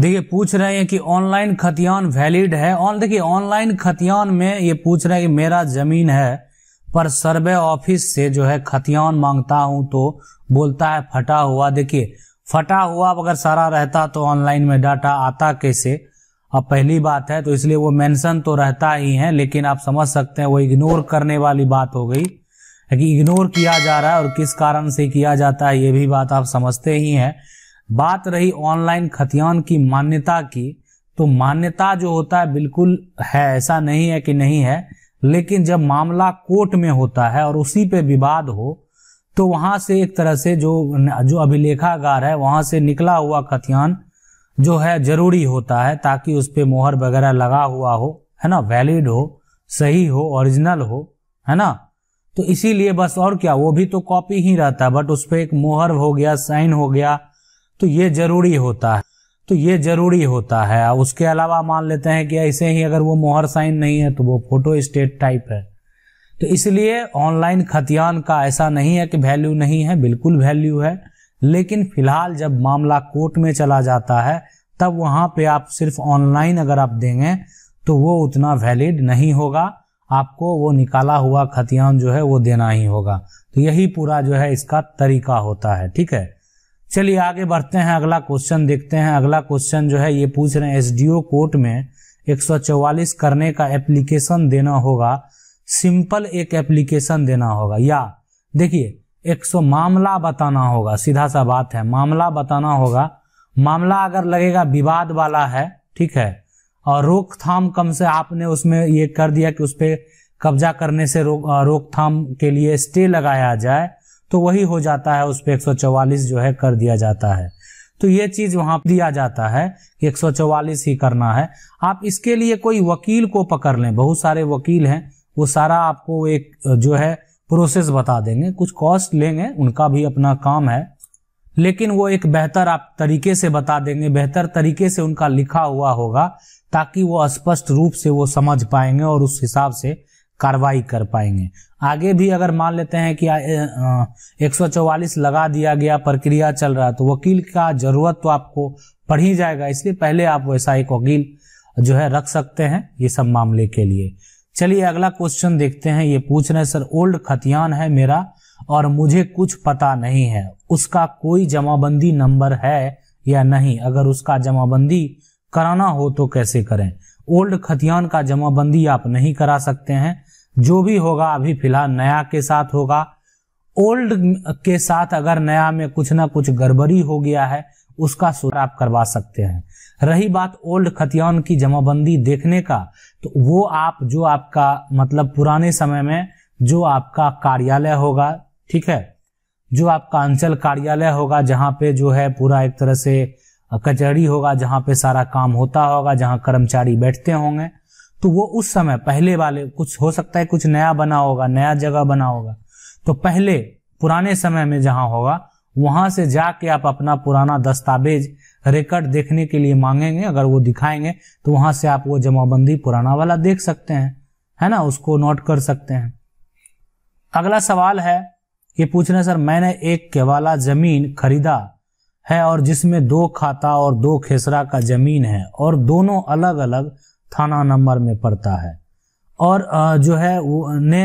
देखिए पूछ रहे हैं कि ऑनलाइन खतियान वैलिड है ऑन देखिए ऑनलाइन खतियान में ये पूछ रहे हैं कि मेरा जमीन है पर सर्वे ऑफिस से जो है खतियान मांगता हूं तो बोलता है फटा हुआ देखिए फटा हुआ अगर सारा रहता तो ऑनलाइन में डाटा आता कैसे अब पहली बात है तो इसलिए वो मेंशन तो रहता ही है लेकिन आप समझ सकते हैं वो इग्नोर करने वाली बात हो गई कि इग्नोर किया जा रहा है और किस कारण से किया जाता है ये भी बात आप समझते ही हैं बात रही ऑनलाइन खतियान की मान्यता की तो मान्यता जो होता है बिल्कुल है ऐसा नहीं है कि नहीं है लेकिन जब मामला कोर्ट में होता है और उसी पे विवाद हो तो वहां से एक तरह से जो जो अभिलेखागार है वहां से निकला हुआ खतियान जो है जरूरी होता है ताकि उस पर मोहर वगैरह लगा हुआ हो है ना वैलिड हो सही हो ओरिजिनल हो है ना तो इसीलिए बस और क्या वो भी तो कॉपी ही रहता है बट उस पर एक मोहर हो गया साइन हो गया तो ये जरूरी होता है तो ये जरूरी होता है उसके अलावा मान लेते हैं कि ऐसे ही अगर वो मोहर साइन नहीं है तो वो फोटो स्टेट टाइप है तो इसलिए ऑनलाइन खतियान का ऐसा नहीं है कि वैल्यू नहीं है बिल्कुल वैल्यू है लेकिन फिलहाल जब मामला कोर्ट में चला जाता है तब वहां पे आप सिर्फ ऑनलाइन अगर आप देंगे तो वो उतना वैलिड नहीं होगा आपको वो निकाला हुआ खतियान जो है वो देना ही होगा तो यही पूरा जो है इसका तरीका होता है ठीक है चलिए आगे बढ़ते हैं अगला क्वेश्चन देखते हैं अगला क्वेश्चन जो है ये पूछ रहे हैं एसडीओ कोर्ट में 144 करने का एप्लीकेशन देना होगा सिंपल एक एप्लीकेशन देना होगा या देखिए 100 मामला बताना होगा सीधा सा बात है मामला बताना होगा मामला अगर लगेगा विवाद वाला है ठीक है और रोकथाम कम से आपने उसमें ये कर दिया कि उस पर कब्जा करने से रो, रोकथाम के लिए स्टे लगाया जाए तो वही हो जाता है उस पर एक जो है कर दिया जाता है तो ये चीज वहां दिया जाता है कि एक ही करना है आप इसके लिए कोई वकील को पकड़ लें बहुत सारे वकील हैं वो सारा आपको एक जो है प्रोसेस बता देंगे कुछ कॉस्ट लेंगे उनका भी अपना काम है लेकिन वो एक बेहतर आप तरीके से बता देंगे बेहतर तरीके से उनका लिखा हुआ होगा ताकि वो स्पष्ट रूप से वो समझ पाएंगे और उस हिसाब से कार्रवाई कर पाएंगे आगे भी अगर मान लेते हैं कि एक लगा दिया गया प्रक्रिया चल रहा है तो वकील का जरूरत तो आपको पड़ ही जाएगा इसलिए पहले आप वैसा एक वकील जो है रख सकते हैं ये सब मामले के लिए चलिए अगला क्वेश्चन देखते हैं ये पूछ रहे सर ओल्ड खतियान है मेरा और मुझे कुछ पता नहीं है उसका कोई जमाबंदी नंबर है या नहीं अगर उसका जमाबंदी कराना हो तो कैसे करें ओल्ड खतियान का जमाबंदी आप नहीं करा सकते हैं जो भी होगा अभी फिलहाल नया के साथ होगा ओल्ड के साथ अगर नया में कुछ ना कुछ गड़बड़ी हो गया है उसका सुधार आप करवा सकते हैं रही बात ओल्ड खतियान की जमाबंदी देखने का तो वो आप जो आपका मतलब पुराने समय में जो आपका कार्यालय होगा ठीक है जो आपका अंचल कार्यालय होगा जहाँ पे जो है पूरा एक तरह से कचहरी होगा जहां पे सारा काम होता होगा जहां कर्मचारी बैठते होंगे तो वो उस समय पहले वाले कुछ हो सकता है कुछ नया बना होगा नया जगह बना होगा तो पहले पुराने समय में जहां होगा वहां से जाके आप अपना पुराना दस्तावेज रिकॉर्ड देखने के लिए मांगेंगे अगर वो दिखाएंगे तो वहां से आप वो जमाबंदी पुराना वाला देख सकते हैं है ना उसको नोट कर सकते हैं अगला सवाल है ये पूछ रहे सर मैंने एक केवाला जमीन खरीदा है और जिसमें दो खाता और दो खेसरा का जमीन है और दोनों अलग अलग थाना नंबर में पड़ता है और जो है ने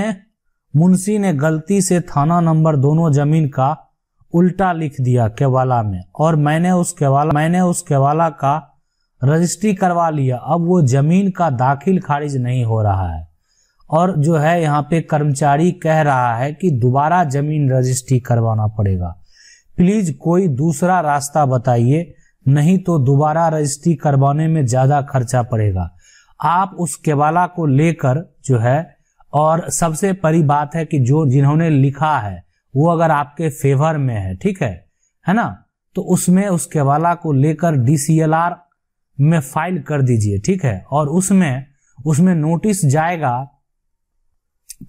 मुंशी ने गलती से थाना नंबर दोनों जमीन का उल्टा लिख दिया केवाला में और मैंने उस केवाला मैंने उस केवाला का रजिस्ट्री करवा लिया अब वो जमीन का दाखिल खारिज नहीं हो रहा है और जो है यहाँ पे कर्मचारी कह रहा है कि दोबारा जमीन रजिस्ट्री करवाना पड़ेगा प्लीज कोई दूसरा रास्ता बताइए नहीं तो दोबारा रजिस्ट्री करवाने में ज्यादा खर्चा पड़ेगा आप उस केवाला को लेकर जो है और सबसे बड़ी बात है कि जो जिन्होंने लिखा है वो अगर आपके फेवर में है ठीक है है ना तो उसमें उस केवाला को लेकर डीसीएलआर में फाइल कर दीजिए ठीक है और उसमें उसमें नोटिस जाएगा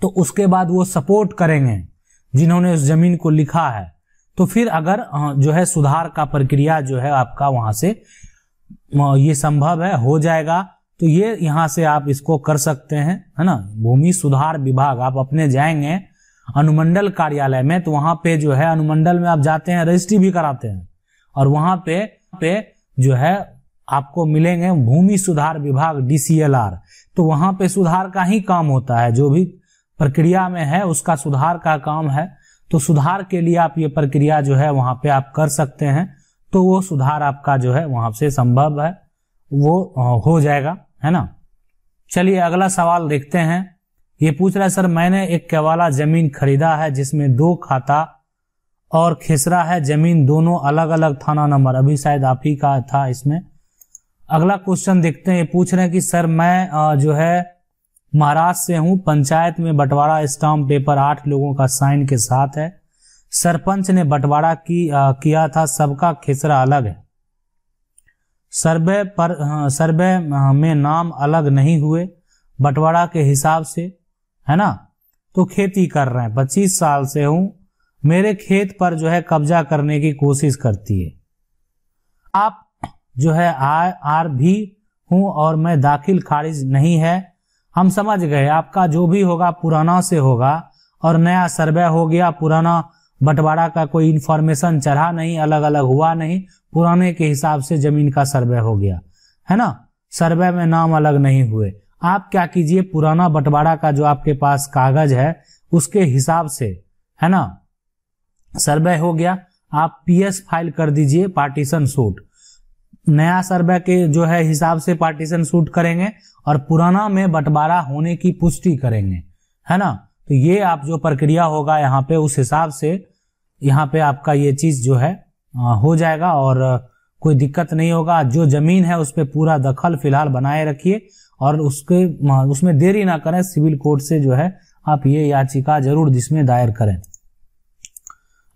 तो उसके बाद वो सपोर्ट करेंगे जिन्होंने उस जमीन को लिखा है तो फिर अगर जो है सुधार का प्रक्रिया जो है आपका वहां से ये संभव है हो जाएगा तो ये यहाँ से आप इसको कर सकते हैं है ना भूमि सुधार विभाग आप अपने जाएंगे अनुमंडल कार्यालय में तो वहां पे जो है अनुमंडल में आप जाते हैं रजिस्ट्री भी कराते हैं और वहां पे पे जो है आपको मिलेंगे भूमि सुधार विभाग डीसीएलआर तो वहां पे सुधार का ही काम होता है जो भी प्रक्रिया में है उसका सुधार का काम है तो सुधार के लिए आप ये प्रक्रिया जो है वहां पे आप कर सकते हैं तो वो सुधार आपका जो है वहां से संभव है वो हो जाएगा है ना चलिए अगला सवाल देखते हैं ये पूछ रहा है सर मैंने एक केवाला जमीन खरीदा है जिसमें दो खाता और खेसरा है जमीन दोनों अलग अलग थाना नंबर अभी शायद आप ही का था इसमें अगला क्वेश्चन देखते हैं ये पूछ रहे हैं कि सर मैं जो है महाराष्ट्र से हूँ पंचायत में बंटवारा स्टाम्प पेपर आठ लोगों का साइन के साथ है सरपंच ने बंटवारा की आ, किया था सबका खेसरा अलग है सर्वे पर सर्वे में नाम अलग नहीं हुए बंटवारा के हिसाब से है ना तो खेती कर रहे हैं पच्चीस साल से हूं मेरे खेत पर जो है कब्जा करने की कोशिश करती है आप जो है आर आर भी हूं और मैं दाखिल खारिज नहीं है हम समझ गए आपका जो भी होगा पुराना से होगा और नया सर्वे हो गया पुराना बंटवारा का कोई इन्फॉर्मेशन चढ़ा नहीं अलग अलग हुआ नहीं पुराने के हिसाब से जमीन का सर्वे हो गया है ना सर्वे में नाम अलग नहीं हुए आप क्या कीजिए पुराना बंटवारा का जो आपके पास कागज है उसके हिसाब से है ना सर्वे हो गया आप पीएस फाइल कर दीजिए पार्टीशन सूट नया सर्वे के जो है हिसाब से पार्टीशन सूट करेंगे और पुराना में बंटवारा होने की पुष्टि करेंगे है ना तो ये आप जो प्रक्रिया होगा यहाँ पे उस हिसाब से यहाँ पे आपका ये चीज जो है हो जाएगा और कोई दिक्कत नहीं होगा जो जमीन है उस पर पूरा दखल फिलहाल बनाए रखिए और उसके उसमें देरी ना करें सिविल कोर्ट से जो है आप ये याचिका जरूर जिसमें दायर करें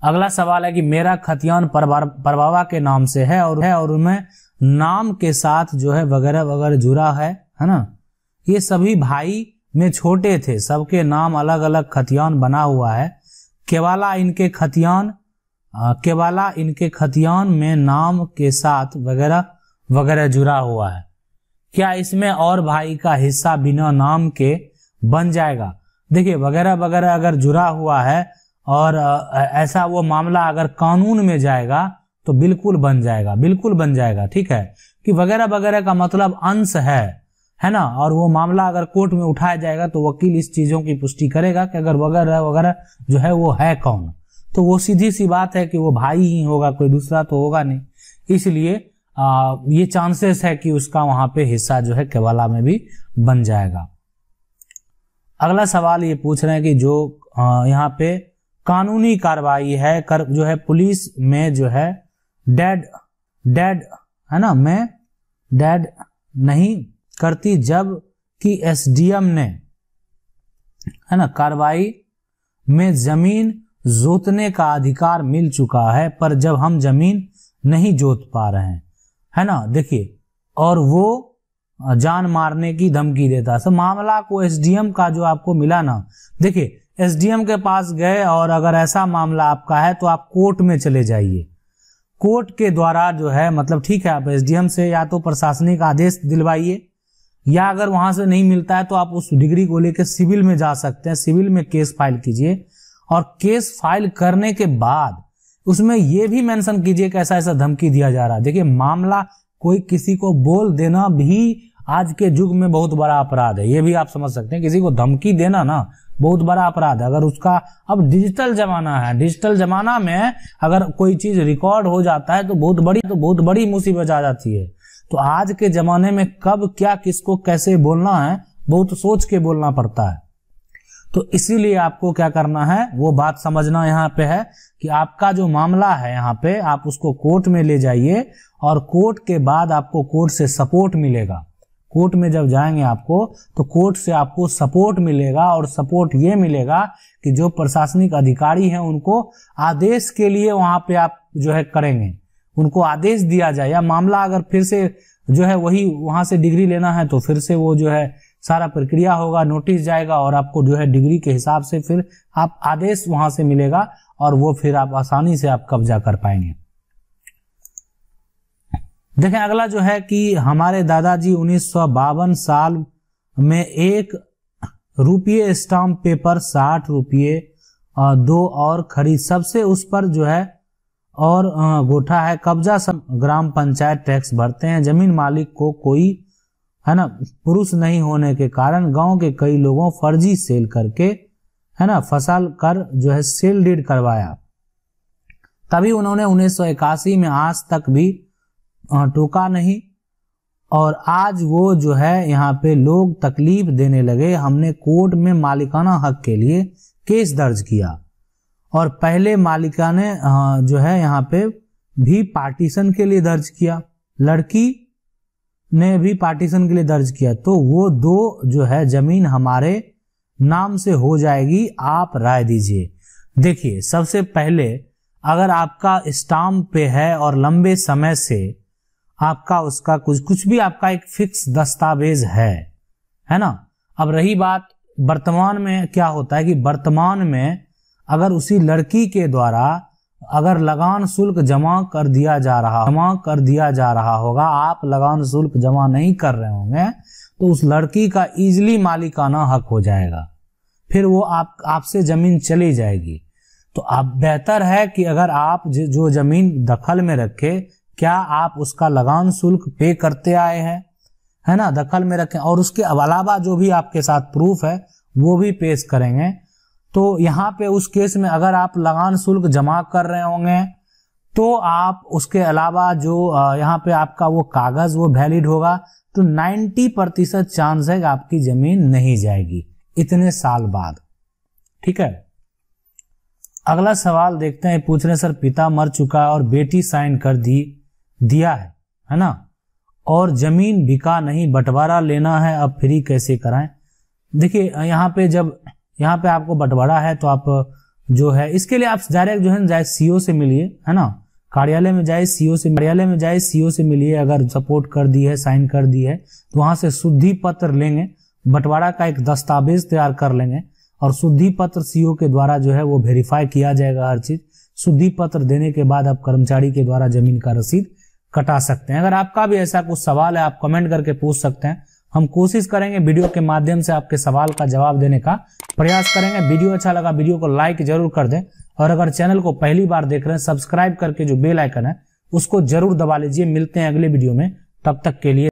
अगला सवाल है कि मेरा खतियान परवावा के नाम से है और है और उनमें नाम के साथ जो है वगैरह वगैरह जुड़ा है है ना ये सभी भाई में छोटे थे सबके नाम अलग अलग खतियान बना हुआ है केवाला इनके खतियान केवाला इनके खतियान में नाम के साथ वगैरह वगैरह जुड़ा हुआ है क्या इसमें और भाई का हिस्सा बिना नाम के बन जाएगा देखिए वगैरह वगैरह अगर जुड़ा हुआ है और ऐसा वो मामला अगर कानून में जाएगा तो बिल्कुल बन जाएगा बिल्कुल बन जाएगा ठीक है कि वगैरह वगैरह का मतलब अंश है है ना और वो मामला अगर कोर्ट में उठाया जाएगा तो वकील इस चीजों की पुष्टि करेगा कि अगर वगैरह वगैरह जो है वो है कौन तो वो सीधी सी बात है कि वो भाई ही होगा कोई दूसरा तो होगा नहीं इसलिए ये चांसेस है कि उसका वहां पे हिस्सा जो है केवाला में भी बन जाएगा अगला सवाल ये पूछ रहे हैं कि जो यहाँ पे कानूनी कार्रवाई है कर जो है पुलिस में जो है डेड डेड है ना मैं डेड नहीं करती जब कि एसडीएम ने है ना कार्रवाई में जमीन जोतने का अधिकार मिल चुका है पर जब हम जमीन नहीं जोत पा रहे हैं है ना देखिए और वो जान मारने की धमकी देता है तो मामला को एसडीएम का जो आपको मिला ना देखिए एसडीएम के पास गए और अगर ऐसा मामला आपका है तो आप कोर्ट में चले जाइए कोर्ट के द्वारा जो है मतलब ठीक है आप एसडीएम से या तो प्रशासनिक आदेश दिलवाइए या अगर वहां से नहीं मिलता है तो आप उस डिग्री को लेकर सिविल में जा सकते हैं सिविल में केस फाइल कीजिए और केस फाइल करने के बाद उसमें यह भी मेंशन कीजिए कि ऐसा ऐसा धमकी दिया जा रहा है देखिए मामला कोई किसी को बोल देना भी आज के युग में बहुत बड़ा अपराध है ये भी आप समझ सकते हैं किसी को धमकी देना ना बहुत बड़ा अपराध है अगर उसका अब डिजिटल जमाना है डिजिटल जमाना में अगर कोई चीज रिकॉर्ड हो जाता है तो बहुत बड़ी तो बहुत बड़ी मुसीबत आ जाती है तो आज के जमाने में कब क्या किसको कैसे बोलना है बहुत सोच के बोलना पड़ता है तो इसीलिए आपको क्या करना है वो बात समझना यहाँ पे है कि आपका जो मामला है यहाँ पे आप उसको कोर्ट में ले जाइए और कोर्ट के बाद आपको कोर्ट से सपोर्ट मिलेगा कोर्ट में जब जाएंगे आपको तो कोर्ट से आपको सपोर्ट मिलेगा और सपोर्ट ये मिलेगा कि जो प्रशासनिक अधिकारी हैं उनको आदेश के लिए वहां पे आप जो है करेंगे उनको आदेश दिया जाए या मामला अगर फिर से जो है वही वहां से डिग्री लेना है तो फिर से वो जो है सारा प्रक्रिया होगा नोटिस जाएगा और आपको जो है डिग्री के हिसाब से फिर आप आदेश वहां से मिलेगा और वो फिर आप आसानी से आप कब्जा कर पाएंगे देखें अगला जो है कि हमारे दादाजी उन्नीस साल में एक रुपये स्टाम्प पेपर साठ रुपये दो और खरीद सबसे उस पर जो है और गोठा है कब्जा ग्राम पंचायत टैक्स भरते हैं जमीन मालिक को कोई है ना पुरुष नहीं होने के कारण गांव के कई लोगों फर्जी सेल करके है ना फसल कर जो है सेल डीड करवाया तभी उन्होंने उन्नीस में आज तक भी टोका नहीं और आज वो जो है यहाँ पे लोग तकलीफ देने लगे हमने कोर्ट में मालिकाना हक के लिए केस दर्ज किया और पहले मालिका ने जो है यहाँ पे भी पार्टीशन के लिए दर्ज किया लड़की ने भी पार्टीशन के लिए दर्ज किया तो वो दो जो है जमीन हमारे नाम से हो जाएगी आप राय दीजिए देखिए सबसे पहले अगर आपका स्टाम्प पे है और लंबे समय से आपका उसका कुछ कुछ भी आपका एक फिक्स दस्तावेज है है ना अब रही बात वर्तमान में क्या होता है कि वर्तमान में अगर उसी लड़की के द्वारा अगर लगान शुल्क जमा कर दिया जा रहा जमा कर दिया जा रहा होगा आप लगान शुल्क जमा नहीं कर रहे होंगे तो उस लड़की का इजली मालिकाना हक हो जाएगा फिर वो आप आपसे जमीन चली जाएगी तो आप बेहतर है कि अगर आप जो जमीन दखल में रखे क्या आप उसका लगान शुल्क पे करते आए हैं है ना दखल में रखें और उसके अलावा जो भी आपके साथ प्रूफ है वो भी पेश करेंगे तो यहाँ पे उस केस में अगर आप लगान शुल्क जमा कर रहे होंगे तो आप उसके अलावा जो यहाँ पे आपका वो कागज वो वैलिड होगा तो 90 प्रतिशत चांस है आपकी जमीन नहीं जाएगी इतने साल बाद ठीक है अगला सवाल देखते हैं पूछ रहे सर पिता मर चुका है और बेटी साइन कर दी दिया है है ना और जमीन बिका नहीं बंटवारा लेना है अब फ्री कैसे कराएं देखिए यहाँ पे जब यहाँ पे आपको बंटवारा है तो आप जो है इसके लिए आप डायरेक्ट जो है जाए सीओ से मिलिए है ना कार्यालय में जाए सीओ से कार्यालय में जाए सीओ से मिलिए अगर सपोर्ट कर दी है साइन कर दी है तो वहां से शुद्धि पत्र लेंगे बंटवारा का एक दस्तावेज तैयार कर लेंगे और शुद्धि पत्र सीओ के द्वारा जो है वो वेरीफाई किया जाएगा हर चीज शुद्धि पत्र देने के बाद आप कर्मचारी के द्वारा जमीन का रसीद कटा सकते हैं अगर आपका भी ऐसा कुछ सवाल है आप कमेंट करके पूछ सकते हैं हम कोशिश करेंगे वीडियो के माध्यम से आपके सवाल का जवाब देने का प्रयास करेंगे वीडियो अच्छा लगा वीडियो को लाइक जरूर कर दें और अगर चैनल को पहली बार देख रहे हैं सब्सक्राइब करके जो बेल आइकन है उसको जरूर दबा लीजिए मिलते हैं अगले वीडियो में तब तक के लिए